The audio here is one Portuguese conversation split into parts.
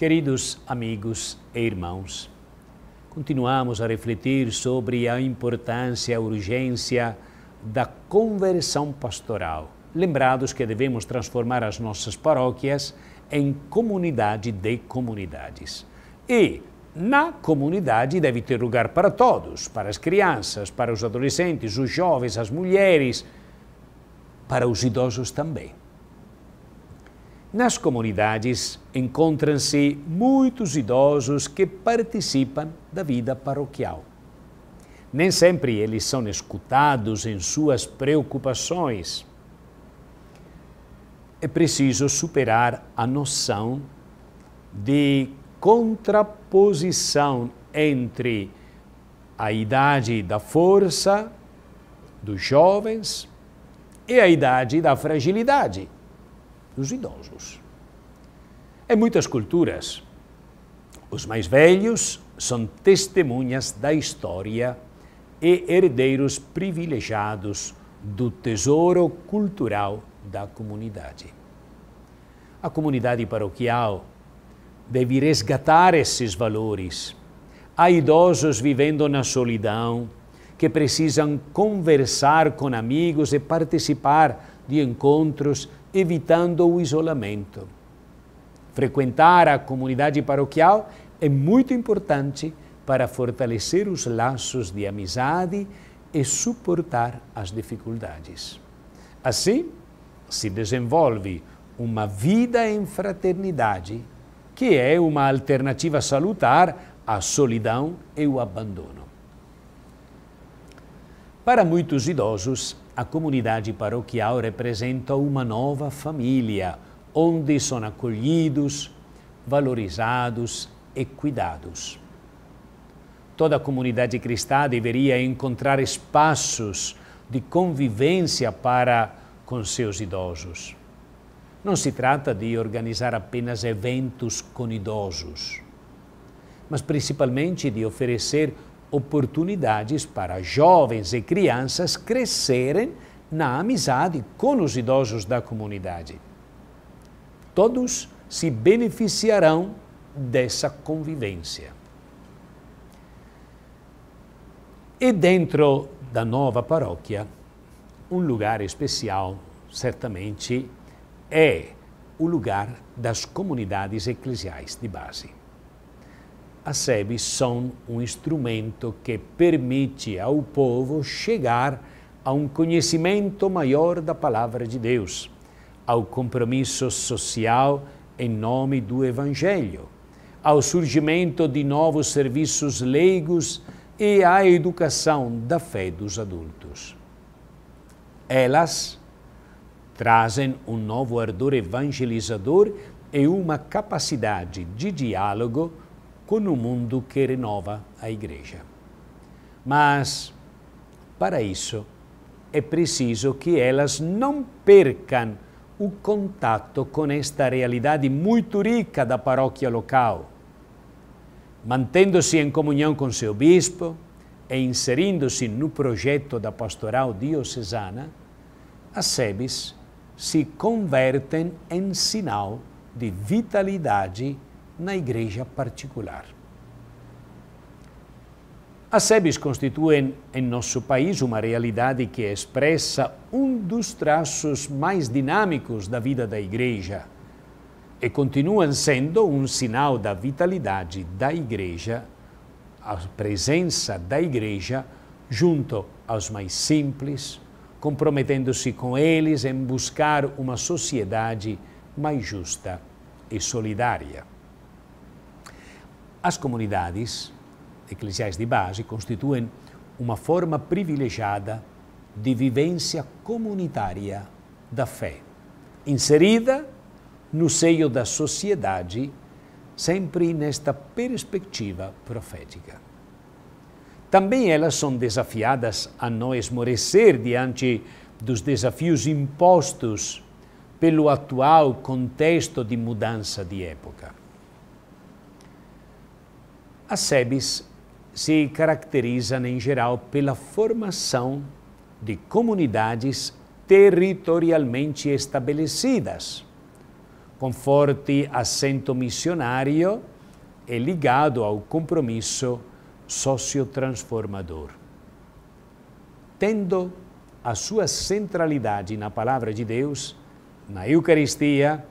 Queridos amigos e irmãos, continuamos a refletir sobre a importância e a urgência da conversão pastoral, lembrados que devemos transformar as nossas paróquias em comunidade de comunidades. E na comunidade deve ter lugar para todos, para as crianças, para os adolescentes, os jovens, as mulheres, para os idosos também. Nas comunidades encontram-se muitos idosos que participam da vida paroquial. Nem sempre eles são escutados em suas preocupações. É preciso superar a noção de contraposição entre a idade da força dos jovens e a idade da fragilidade dos idosos. Em muitas culturas, os mais velhos são testemunhas da história e herdeiros privilegiados do tesouro cultural da comunidade. A comunidade paroquial deve resgatar esses valores. Há idosos vivendo na solidão que precisam conversar com amigos e participar de encontros evitando o isolamento. Frequentar a comunidade paroquial é muito importante para fortalecer os laços de amizade e suportar as dificuldades. Assim, se desenvolve uma vida em fraternidade, que é uma alternativa salutar à solidão e ao abandono. Para muitos idosos, a comunidade paroquial representa uma nova família, onde são acolhidos, valorizados e cuidados. Toda a comunidade cristã deveria encontrar espaços de convivência para com seus idosos. Não se trata de organizar apenas eventos com idosos, mas principalmente de oferecer oportunidades para jovens e crianças crescerem na amizade com os idosos da comunidade. Todos se beneficiarão dessa convivência. E dentro da nova paróquia, um lugar especial, certamente, é o lugar das comunidades eclesiais de base a SEBs são um instrumento que permite ao povo chegar a um conhecimento maior da palavra de Deus, ao compromisso social em nome do Evangelho, ao surgimento de novos serviços leigos e à educação da fé dos adultos. Elas trazem um novo ardor evangelizador e uma capacidade de diálogo com o um mundo que renova a igreja. Mas, para isso, é preciso que elas não percam o contato com esta realidade muito rica da paróquia local, mantendo-se em comunhão com seu bispo e inserindo-se no projeto da pastoral diocesana, as SEBIS se convertem em sinal de vitalidade na igreja particular. As SEBs constituem em nosso país uma realidade que expressa um dos traços mais dinâmicos da vida da igreja e continuam sendo um sinal da vitalidade da igreja, a presença da igreja junto aos mais simples, comprometendo-se com eles em buscar uma sociedade mais justa e solidária. As comunidades eclesiais de base constituem uma forma privilegiada de vivência comunitária da fé, inserida no seio da sociedade, sempre nesta perspectiva profética. Também elas são desafiadas a não esmorecer diante dos desafios impostos pelo atual contexto de mudança de época. As SEBs se caracterizam, em geral, pela formação de comunidades territorialmente estabelecidas, com forte assento missionário e ligado ao compromisso sociotransformador. Tendo a sua centralidade na Palavra de Deus, na Eucaristia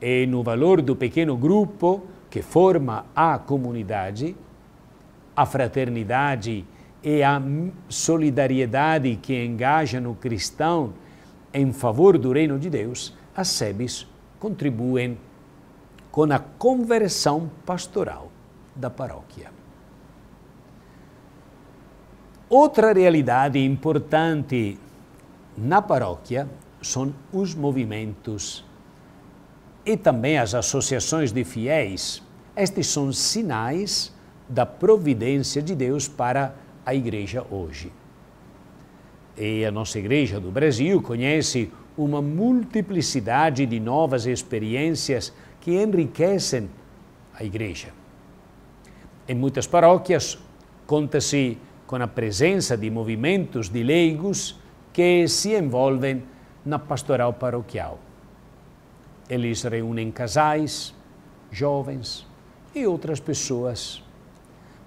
e no valor do pequeno grupo que forma a comunidade, a fraternidade e a solidariedade que engaja no cristão em favor do reino de Deus, as sebis contribuem com a conversão pastoral da paróquia. Outra realidade importante na paróquia são os movimentos e também as associações de fiéis. Estes são sinais da providência de Deus para a igreja hoje. E a nossa igreja do Brasil conhece uma multiplicidade de novas experiências que enriquecem a igreja. Em muitas paróquias, conta-se com a presença de movimentos de leigos que se envolvem na pastoral paroquial. Eles reúnem casais, jovens e outras pessoas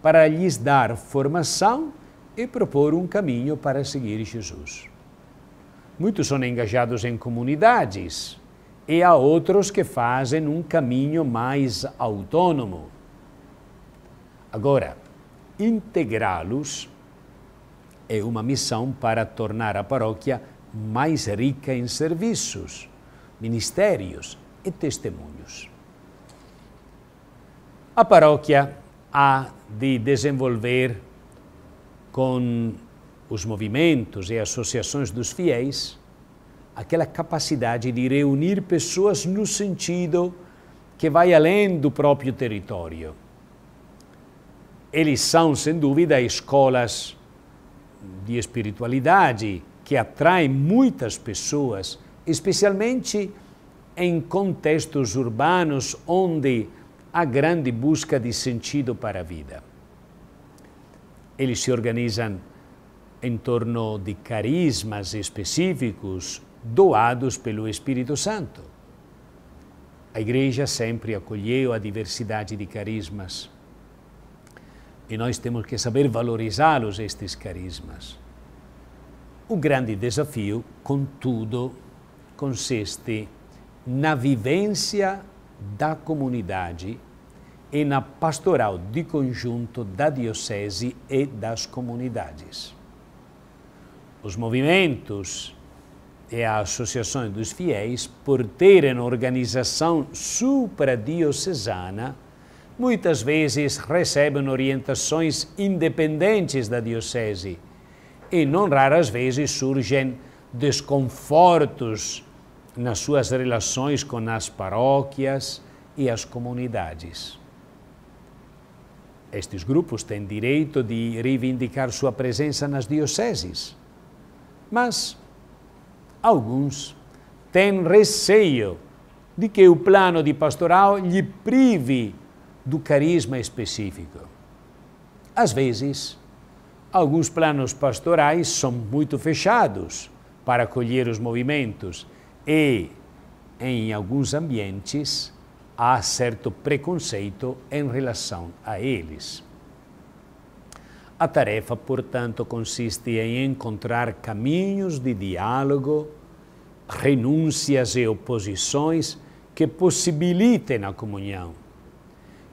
para lhes dar formação e propor um caminho para seguir Jesus. Muitos são engajados em comunidades e há outros que fazem um caminho mais autônomo. Agora, integrá-los é uma missão para tornar a paróquia mais rica em serviços ministérios e testemunhos. A paróquia há de desenvolver com os movimentos e associações dos fiéis aquela capacidade de reunir pessoas no sentido que vai além do próprio território. Eles são, sem dúvida, escolas de espiritualidade que atraem muitas pessoas especialmente em contextos urbanos onde há grande busca de sentido para a vida. Eles se organizam em torno de carismas específicos doados pelo Espírito Santo. A Igreja sempre acolheu a diversidade de carismas e nós temos que saber valorizá-los, estes carismas. O grande desafio, contudo, consiste na vivência da comunidade e na pastoral de conjunto da Diocese e das comunidades. Os movimentos e as associações dos fiéis, por terem organização supradiocesana, muitas vezes recebem orientações independentes da Diocese e, não raras vezes, surgem desconfortos nas suas relações com as paróquias e as comunidades. Estes grupos têm direito de reivindicar sua presença nas dioceses, mas alguns têm receio de que o plano de pastoral lhe prive do carisma específico. Às vezes, alguns planos pastorais são muito fechados para acolher os movimentos e, em alguns ambientes, há certo preconceito em relação a eles. A tarefa, portanto, consiste em encontrar caminhos de diálogo, renúncias e oposições que possibilitem a comunhão.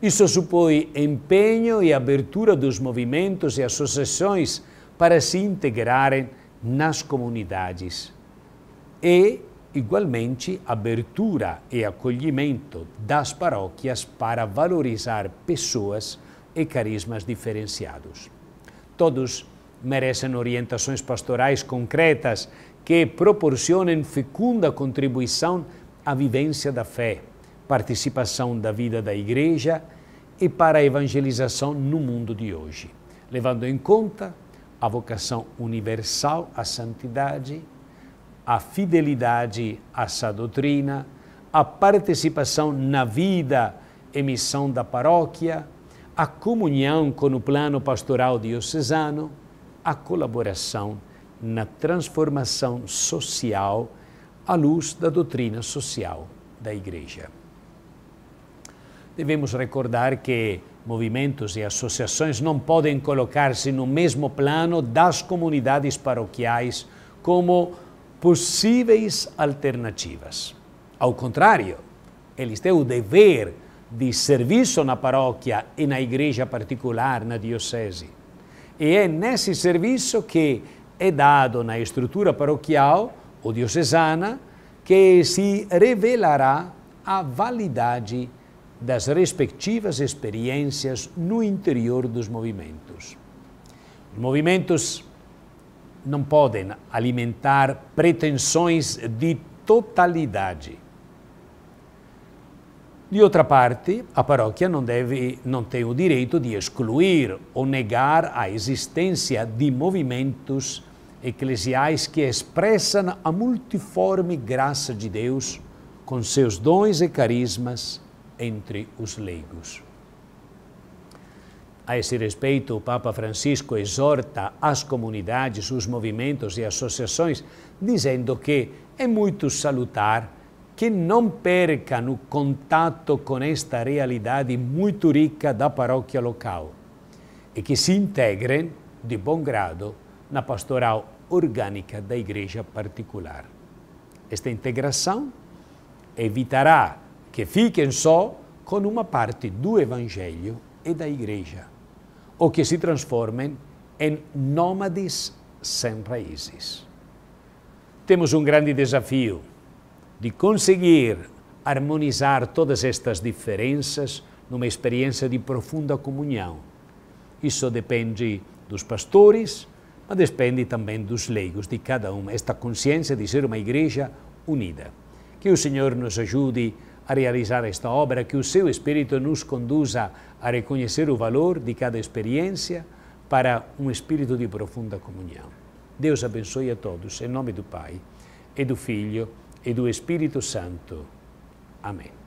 Isso supõe empenho e abertura dos movimentos e associações para se integrarem nas comunidades e igualmente abertura e acolhimento das paróquias para valorizar pessoas e carismas diferenciados. Todos merecem orientações pastorais concretas que proporcionem fecunda contribuição à vivência da fé, participação da vida da Igreja e para a evangelização no mundo de hoje, levando em conta a vocação universal à santidade a fidelidade à sua doutrina, a participação na vida e missão da paróquia, a comunhão com o plano pastoral diocesano, a colaboração na transformação social à luz da doutrina social da Igreja. Devemos recordar que movimentos e associações não podem colocar-se no mesmo plano das comunidades paroquiais como possíveis alternativas. Ao contrário, eles têm o dever de serviço na paróquia e na igreja particular, na diocese. E é nesse serviço que é dado na estrutura paroquial ou diocesana que se revelará a validade das respectivas experiências no interior dos movimentos. Os movimentos não podem alimentar pretensões de totalidade. De outra parte, a paróquia não deve, não tem o direito de excluir ou negar a existência de movimentos eclesiais que expressam a multiforme graça de Deus com seus dons e carismas entre os leigos. A esse respeito, o Papa Francisco exorta as comunidades, os movimentos e associações, dizendo que é muito salutar que não percam o contato com esta realidade muito rica da paróquia local e que se integrem, de bom grado, na pastoral orgânica da igreja particular. Esta integração evitará que fiquem só com uma parte do Evangelho e da Igreja ou que se transformem em nômades sem raízes. Temos um grande desafio de conseguir harmonizar todas estas diferenças numa experiência de profunda comunhão. Isso depende dos pastores, mas depende também dos leigos, de cada um, esta consciência de ser uma igreja unida. Que o Senhor nos ajude a a realizar esta obra, que o seu Espírito nos conduza a reconhecer o valor de cada experiência para um espírito de profunda comunhão. Deus abençoe a todos, em nome do Pai, e do Filho, e do Espírito Santo. Amém.